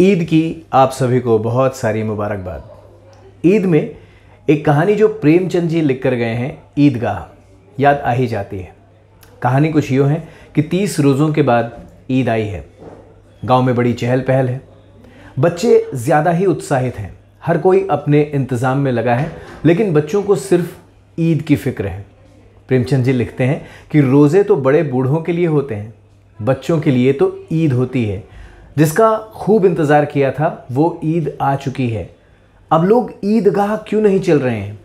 ईद की आप सभी को बहुत सारी मुबारकबाद ईद में एक कहानी जो प्रेमचंद जी लिख कर गए हैं ईदगाह याद आ ही जाती है कहानी कुछ यूँ है कि तीस रोज़ों के बाद ईद आई है गांव में बड़ी चहल पहल है बच्चे ज़्यादा ही उत्साहित हैं हर कोई अपने इंतज़ाम में लगा है लेकिन बच्चों को सिर्फ ईद की फ़िक्र है प्रेमचंद जी लिखते हैं कि रोज़े तो बड़े बूढ़ों के लिए होते हैं बच्चों के लिए तो ईद होती है जिसका खूब इंतज़ार किया था वो ईद आ चुकी है अब लोग ईदगाह क्यों नहीं चल रहे हैं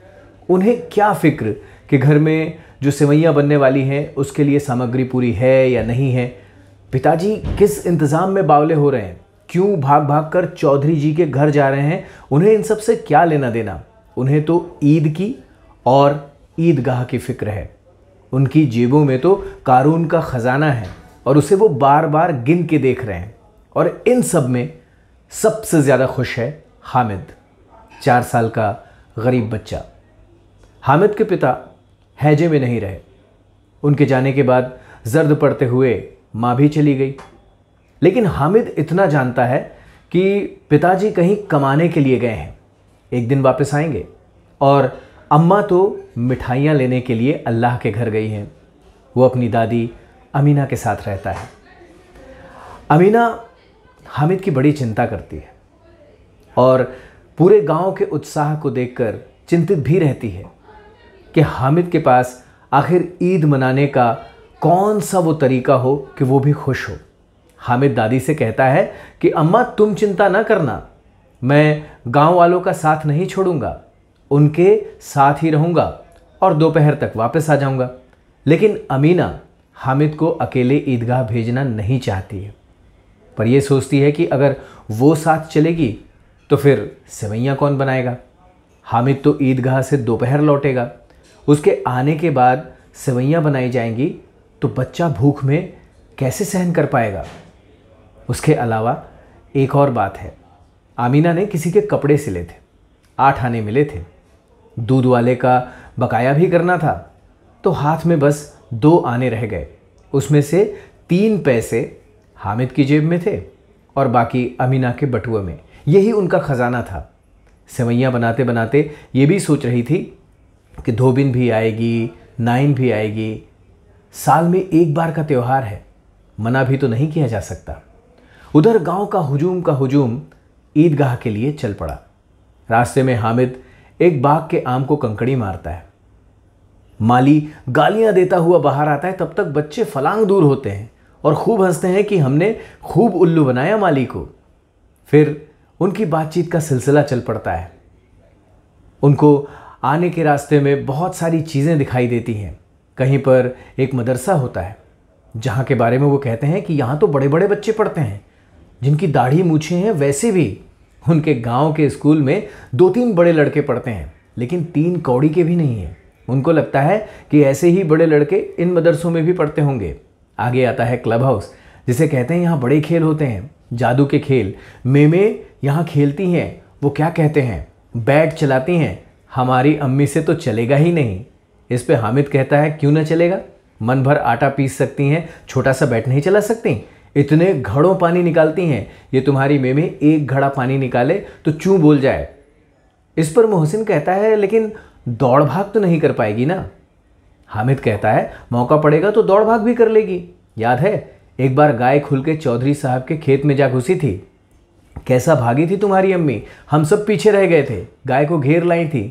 उन्हें क्या फ़िक्र कि घर में जो सेवैयाँ बनने वाली हैं उसके लिए सामग्री पूरी है या नहीं है पिताजी किस इंतज़ाम में बावले हो रहे हैं क्यों भाग भाग कर चौधरी जी के घर जा रहे हैं उन्हें इन सब से क्या लेना देना उन्हें तो ईद की और ईदगाह की फ़िक्र है उनकी जेबों में तो कारून का ख़जाना है और उसे वो बार बार गिन के देख रहे हैं और इन सब में सबसे ज़्यादा खुश है हामिद चार साल का गरीब बच्चा हामिद के पिता हैजे में नहीं रहे उनके जाने के बाद जर्द पड़ते हुए माँ भी चली गई लेकिन हामिद इतना जानता है कि पिताजी कहीं कमाने के लिए गए हैं एक दिन वापस आएंगे और अम्मा तो मिठाइयाँ लेने के लिए अल्लाह के घर गई हैं वो अपनी दादी अमीना के साथ रहता है अमीना हामिद की बड़ी चिंता करती है और पूरे गांव के उत्साह को देखकर चिंतित भी रहती है कि हामिद के पास आखिर ईद मनाने का कौन सा वो तरीका हो कि वो भी खुश हो हामिद दादी से कहता है कि अम्मा तुम चिंता ना करना मैं गांव वालों का साथ नहीं छोड़ूंगा उनके साथ ही रहूंगा और दोपहर तक वापस आ जाऊंगा लेकिन अमीना हामिद को अकेले ईदगाह भेजना नहीं चाहती है पर यह सोचती है कि अगर वो साथ चलेगी तो फिर सेवैयाँ कौन बनाएगा हामिद तो ईदगाह से दोपहर लौटेगा उसके आने के बाद सेवैयाँ बनाई जाएंगी तो बच्चा भूख में कैसे सहन कर पाएगा उसके अलावा एक और बात है आमीना ने किसी के कपड़े सिले थे आठ आने मिले थे दूध वाले का बकाया भी करना था तो हाथ में बस दो आने रह गए उसमें से तीन पैसे हामिद की जेब में थे और बाकी अमीना के बटुए में यही उनका ख़जाना था सेवैयाँ बनाते बनाते ये भी सोच रही थी कि धोबिन भी आएगी नाइन भी आएगी साल में एक बार का त्यौहार है मना भी तो नहीं किया जा सकता उधर गांव का हुजूम का हुजूम ईदगाह के लिए चल पड़ा रास्ते में हामिद एक बाग के आम को कंकड़ी मारता है माली गालियां देता हुआ बाहर आता है तब तक बच्चे फलांग दूर होते हैं और खूब हंसते हैं कि हमने खूब उल्लू बनाया माली को फिर उनकी बातचीत का सिलसिला चल पड़ता है उनको आने के रास्ते में बहुत सारी चीज़ें दिखाई देती हैं कहीं पर एक मदरसा होता है जहाँ के बारे में वो कहते हैं कि यहाँ तो बड़े बड़े बच्चे पढ़ते हैं जिनकी दाढ़ी मूछे हैं वैसे भी उनके गांव के स्कूल में दो तीन बड़े लड़के पढ़ते हैं लेकिन तीन कौड़ी के भी नहीं हैं उनको लगता है कि ऐसे ही बड़े लड़के इन मदरसों में भी पढ़ते होंगे आगे आता है क्लब हाउस जिसे कहते हैं यहाँ बड़े खेल होते हैं जादू के खेल मेमे यहाँ खेलती हैं वो क्या कहते हैं बैट चलाती हैं हमारी अम्मी से तो चलेगा ही नहीं इस पर हामिद कहता है क्यों ना चलेगा मन भर आटा पीस सकती हैं छोटा सा बैट नहीं चला सकती इतने घड़ों पानी निकालती हैं ये तुम्हारी मेमे एक घड़ा पानी निकाले तो चूँ बोल जाए इस पर मोहसिन कहता है लेकिन दौड़ भाग तो नहीं कर पाएगी ना हामिद कहता है मौका पड़ेगा तो दौड़ भाग भी कर लेगी याद है एक बार गाय खुल के चौधरी साहब के खेत में जा घुसी थी कैसा भागी थी तुम्हारी अम्मी हम सब पीछे रह गए थे गाय को घेर लाई थी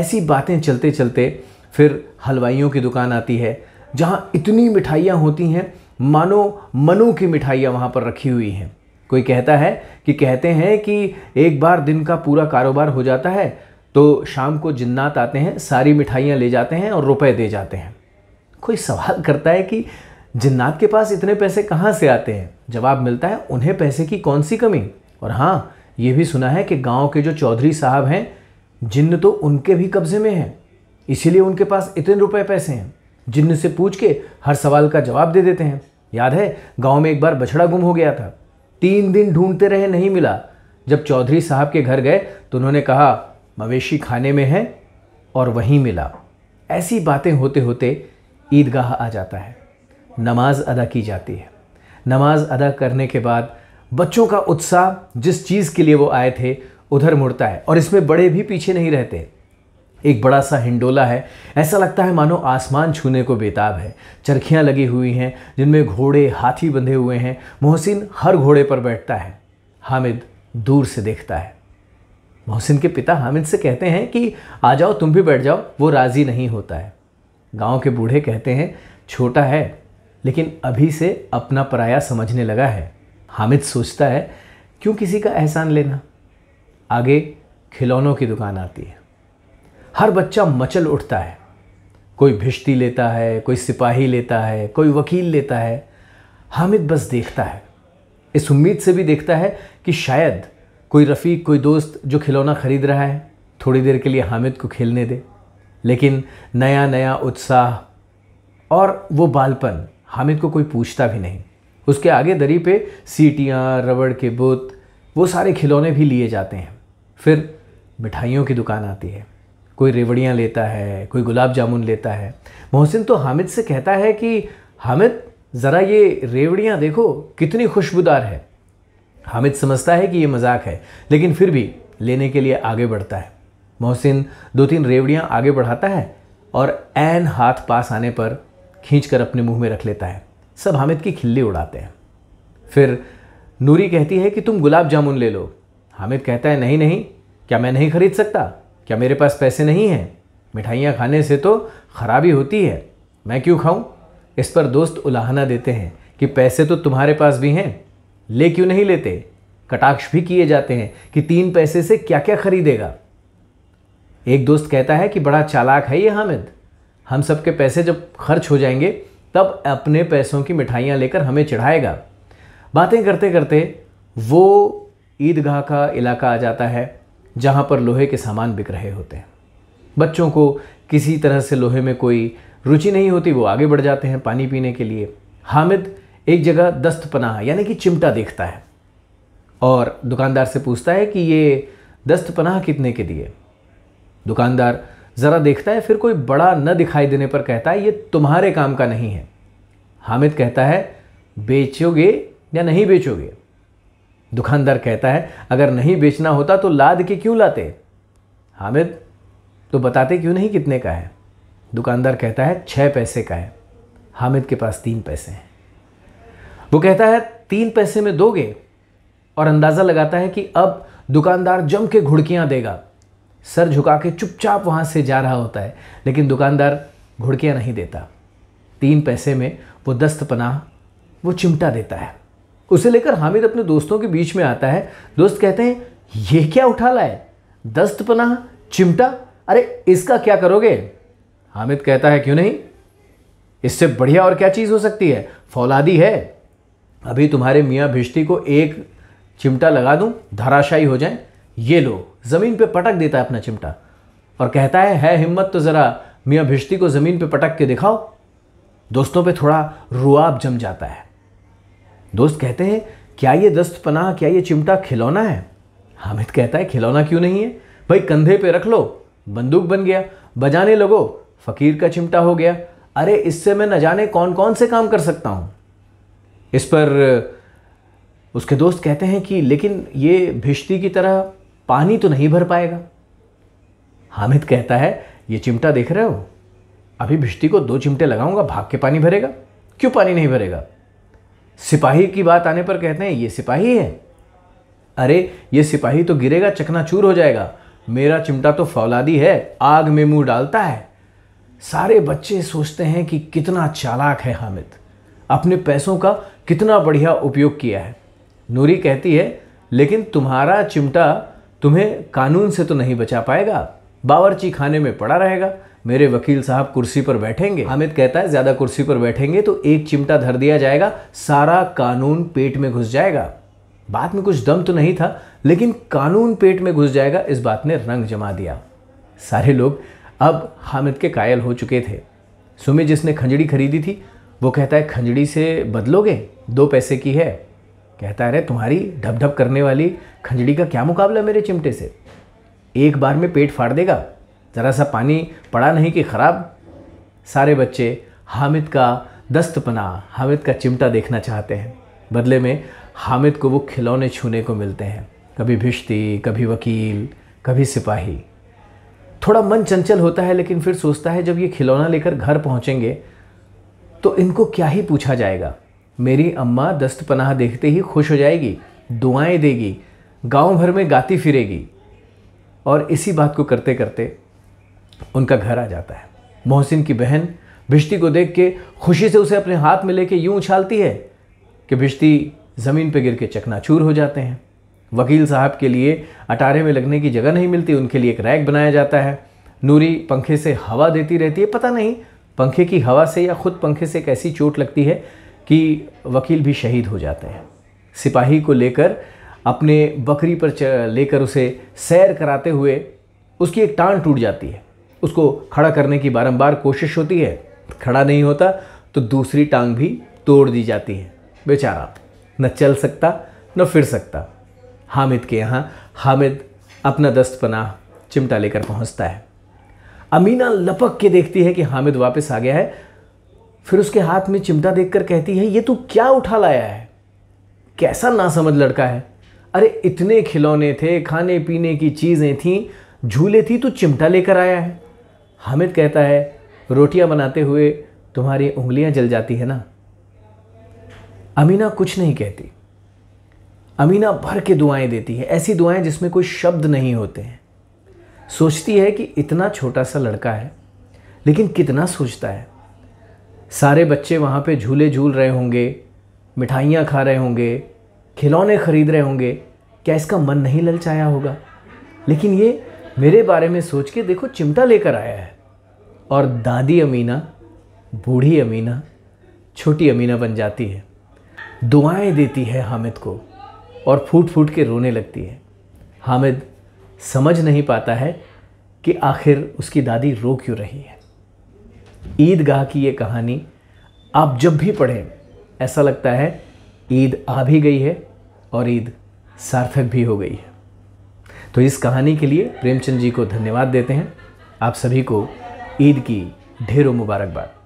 ऐसी बातें चलते चलते फिर हलवाइयों की दुकान आती है जहाँ इतनी मिठाइयाँ होती हैं मानो मनु की मिठाइयाँ वहाँ पर रखी हुई हैं कोई कहता है कि कहते हैं कि एक बार दिन का पूरा कारोबार हो जाता है तो शाम को जिन्नात आते हैं सारी मिठाइयाँ ले जाते हैं और रुपए दे जाते हैं कोई सवाल करता है कि जिन्नात के पास इतने पैसे कहाँ से आते हैं जवाब मिलता है उन्हें पैसे की कौन सी कमी और हाँ ये भी सुना है कि गांव के जो चौधरी साहब हैं जिन्न तो उनके भी कब्जे में हैं इसीलिए उनके पास इतने रुपए पैसे हैं जिन्न से पूछ के हर सवाल का जवाब दे देते हैं याद है गांव में एक बार बछड़ा गुम हो गया था तीन दिन ढूंढते रहे नहीं मिला जब चौधरी साहब के घर गए तो उन्होंने कहा मवेशी खाने में है और वहीं मिला ऐसी बातें होते होते ईदगाह आ जाता है नमाज अदा की जाती है नमाज अदा करने के बाद बच्चों का उत्साह जिस चीज़ के लिए वो आए थे उधर मुड़ता है और इसमें बड़े भी पीछे नहीं रहते एक बड़ा सा हिंडोला है ऐसा लगता है मानो आसमान छूने को बेताब है चरखियाँ लगी हुई हैं जिनमें घोड़े हाथी बंधे हुए हैं मोहसिन हर घोड़े पर बैठता है हामिद दूर से देखता है मोहसिन के पिता हामिद से कहते हैं कि आ जाओ तुम भी बैठ जाओ वो राज़ी नहीं होता है गांव के बूढ़े कहते हैं छोटा है लेकिन अभी से अपना पराया समझने लगा है हामिद सोचता है क्यों किसी का एहसान लेना आगे खिलौनों की दुकान आती है हर बच्चा मचल उठता है कोई भिश्ती लेता है कोई सिपाही लेता है कोई वकील लेता है हामिद बस देखता है इस उम्मीद से भी देखता है कि शायद कोई रफ़ीक कोई दोस्त जो खिलौना ख़रीद रहा है थोड़ी देर के लिए हामिद को खेलने दे लेकिन नया नया उत्साह और वो बालपन हामिद को कोई पूछता भी नहीं उसके आगे दरी पे सीटियाँ रबड़ के बुत वो सारे खिलौने भी लिए जाते हैं फिर मिठाइयों की दुकान आती है कोई रेवड़ियाँ लेता है कोई गुलाब जामुन लेता है मोहसिन तो हामिद से कहता है कि हामिद ज़रा ये रेवड़ियाँ देखो कितनी खुशबूदार है हामिद समझता है कि ये मजाक है लेकिन फिर भी लेने के लिए आगे बढ़ता है मोहसिन दो तीन रेवड़ियाँ आगे बढ़ाता है और एन हाथ पास आने पर खींच कर अपने मुंह में रख लेता है सब हामिद की खिल्ली उड़ाते हैं फिर नूरी कहती है कि तुम गुलाब जामुन ले लो हामिद कहता है नहीं नहीं क्या मैं नहीं खरीद सकता क्या मेरे पास पैसे नहीं हैं मिठाइयाँ खाने से तो खराबी होती है मैं क्यों खाऊं इस पर दोस्त उलाहना देते हैं कि पैसे तो तुम्हारे पास भी हैं ले क्यों नहीं लेते कटाक्ष भी किए जाते हैं कि तीन पैसे से क्या क्या खरीदेगा एक दोस्त कहता है कि बड़ा चालाक है ये हामिद हम सबके पैसे जब खर्च हो जाएंगे तब अपने पैसों की मिठाइयाँ लेकर हमें चढ़ाएगा बातें करते करते वो ईदगाह का इलाका आ जाता है जहाँ पर लोहे के सामान बिक रहे होते हैं बच्चों को किसी तरह से लोहे में कोई रुचि नहीं होती वो आगे बढ़ जाते हैं पानी पीने के लिए हामिद एक जगह दस्त पनाह यानी कि चिमटा देखता है और दुकानदार से पूछता है कि ये दस्त पनाह कितने के दिए दुकानदार ज़रा देखता है फिर कोई बड़ा न दिखाई देने पर कहता है ये तुम्हारे काम का नहीं है हामिद कहता है बेचोगे या नहीं बेचोगे दुकानदार कहता है अगर नहीं बेचना होता तो लाद के क्यों लाते हामिद तो बताते क्यों नहीं कितने का है दुकानदार कहता है छः पैसे का है हामिद के पास तीन पैसे हैं वो कहता है तीन पैसे में दोगे और अंदाज़ा लगाता है कि अब दुकानदार जम के घुड़कियां देगा सर झुका के चुपचाप वहां से जा रहा होता है लेकिन दुकानदार घुड़कियां नहीं देता तीन पैसे में वो दस्त पनाह वो चिमटा देता है उसे लेकर हामिद अपने दोस्तों के बीच में आता है दोस्त कहते हैं ये क्या उठा लाए दस्त पनाह चिमटा अरे इसका क्या करोगे हामिद कहता है क्यों नहीं इससे बढ़िया और क्या चीज़ हो सकती है फौलादी है अभी तुम्हारे मियाँ भिश्ती को एक चिमटा लगा दूँ धराशायी हो जाए ये लो ज़मीन पे पटक देता है अपना चिमटा और कहता है है हिम्मत तो ज़रा मियाँ भिश्ती को ज़मीन पे पटक के दिखाओ दोस्तों पे थोड़ा रुआब जम जाता है दोस्त कहते हैं क्या ये दस्त पनाह क्या ये चिमटा खिलौना है हामिद कहता है खिलौना क्यों नहीं है भाई कंधे पे रख लो बंदूक बन गया बजाने लगो फकीर का चिमटा हो गया अरे इससे मैं न जाने कौन कौन से काम कर सकता हूँ इस पर उसके दोस्त कहते हैं कि लेकिन ये भिश्ती की तरह पानी तो नहीं भर पाएगा हामिद कहता है ये चिमटा देख रहे हो अभी भिश्ती को दो चिमटे लगाऊंगा भाग के पानी भरेगा क्यों पानी नहीं भरेगा सिपाही की बात आने पर कहते हैं ये सिपाही है अरे ये सिपाही तो गिरेगा चकनाचूर हो जाएगा मेरा चिमटा तो फौलादी है आग में मुंह डालता है सारे बच्चे सोचते हैं कि कितना चालाक है हामिद अपने पैसों का कितना बढ़िया उपयोग किया है नूरी कहती है लेकिन तुम्हारा चिमटा तुम्हें कानून से तो नहीं बचा पाएगा बावरची खाने में पड़ा रहेगा मेरे वकील साहब कुर्सी पर बैठेंगे हामिद कहता है ज़्यादा कुर्सी पर बैठेंगे तो एक चिमटा धर दिया जाएगा सारा कानून पेट में घुस जाएगा बात में कुछ दम तो नहीं था लेकिन कानून पेट में घुस जाएगा इस बात ने रंग जमा दिया सारे लोग अब हामिद के कायल हो चुके थे सुमित जिसने खंजड़ी खरीदी थी वो कहता है खंजड़ी से बदलोगे दो पैसे की है कहता है तुम्हारी ढप ढप करने वाली खंजड़ी का क्या मुकाबला मेरे चिमटे से एक बार में पेट फाड़ देगा ज़रा सा पानी पड़ा नहीं कि ख़राब सारे बच्चे हामिद का दस्तपना हामिद का चिमटा देखना चाहते हैं बदले में हामिद को वो खिलौने छूने को मिलते हैं कभी भिश्ती कभी वकील कभी सिपाही थोड़ा मन चंचल होता है लेकिन फिर सोचता है जब ये खिलौना लेकर घर पहुँचेंगे तो इनको क्या ही पूछा जाएगा मेरी अम्मा दस्त पनाह देखते ही खुश हो जाएगी दुआएं देगी गांव भर में गाती फिरेगी और इसी बात को करते करते उनका घर आ जाता है मोहसिन की बहन भिश्ती को देख के खुशी से उसे अपने हाथ में लेके यूं उछालती है कि भिश्ती ज़मीन पर गिर के चकनाचूर हो जाते हैं वकील साहब के लिए अटारे में लगने की जगह नहीं मिलती उनके लिए एक रैक बनाया जाता है नूरी पंखे से हवा देती रहती है पता नहीं पंखे की हवा से या खुद पंखे से एक ऐसी चोट लगती है कि वकील भी शहीद हो जाते हैं सिपाही को लेकर अपने बकरी पर लेकर उसे सैर कराते हुए उसकी एक टांग टूट जाती है उसको खड़ा करने की बारंबार कोशिश होती है खड़ा नहीं होता तो दूसरी टांग भी तोड़ दी जाती है बेचारा न चल सकता न फिर सकता हामिद के यहाँ हामिद अपना दस्तपना चिमटा लेकर पहुँचता है अमीना लपक के देखती है कि हामिद वापस आ गया है फिर उसके हाथ में चिमटा देखकर कहती है ये तू क्या उठा लाया है कैसा नासमझ लड़का है अरे इतने खिलौने थे खाने पीने की चीज़ें थीं झूले थी तो चिमटा लेकर आया है हामिद कहता है रोटियां बनाते हुए तुम्हारी उंगलियां जल जाती है ना अमीना कुछ नहीं कहती अमीना भर के दुआएं देती है ऐसी दुआएं जिसमें कोई शब्द नहीं होते हैं सोचती है कि इतना छोटा सा लड़का है लेकिन कितना सोचता है सारे बच्चे वहाँ पे झूले झूल रहे होंगे मिठाइयाँ खा रहे होंगे खिलौने ख़रीद रहे होंगे क्या इसका मन नहीं ललचाया होगा लेकिन ये मेरे बारे में सोच के देखो चिमटा लेकर आया है और दादी अमीना बूढ़ी अमीना छोटी अमीना बन जाती है दुआएं देती है हामिद को और फूट फूट के रोने लगती है हामिद समझ नहीं पाता है कि आखिर उसकी दादी रो क्यों रही है ईदगाह की ये कहानी आप जब भी पढ़ें ऐसा लगता है ईद आ भी गई है और ईद सार्थक भी हो गई है तो इस कहानी के लिए प्रेमचंद जी को धन्यवाद देते हैं आप सभी को ईद की ढेरों मुबारकबाद